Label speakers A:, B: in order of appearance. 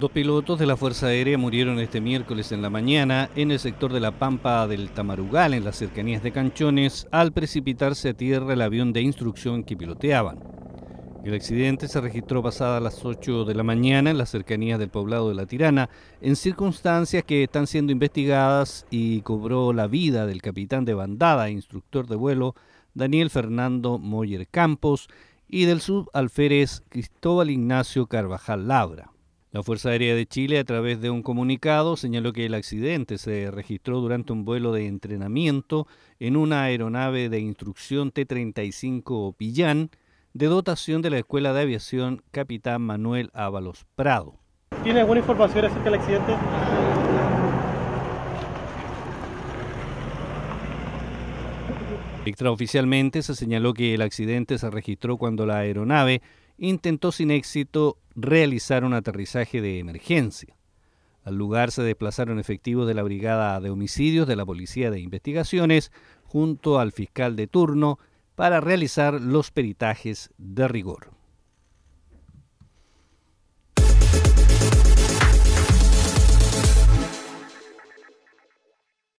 A: Dos pilotos de la Fuerza Aérea murieron este miércoles en la mañana en el sector de la Pampa del Tamarugal, en las cercanías de Canchones, al precipitarse a tierra el avión de instrucción que piloteaban. El accidente se registró pasada las 8 de la mañana en las cercanías del poblado de La Tirana, en circunstancias que están siendo investigadas y cobró la vida del capitán de bandada e instructor de vuelo Daniel Fernando Moyer Campos y del subalférez Cristóbal Ignacio Carvajal Labra. La Fuerza Aérea de Chile, a través de un comunicado, señaló que el accidente se registró durante un vuelo de entrenamiento en una aeronave de instrucción T-35 Pillán de dotación de la Escuela de Aviación Capitán Manuel Ábalos
B: Prado. ¿Tiene alguna información acerca del accidente?
A: Extraoficialmente se señaló que el accidente se registró cuando la aeronave intentó sin éxito realizar un aterrizaje de emergencia. Al lugar se desplazaron efectivos de la Brigada de Homicidios de la Policía de Investigaciones junto al fiscal de turno para realizar los peritajes de rigor.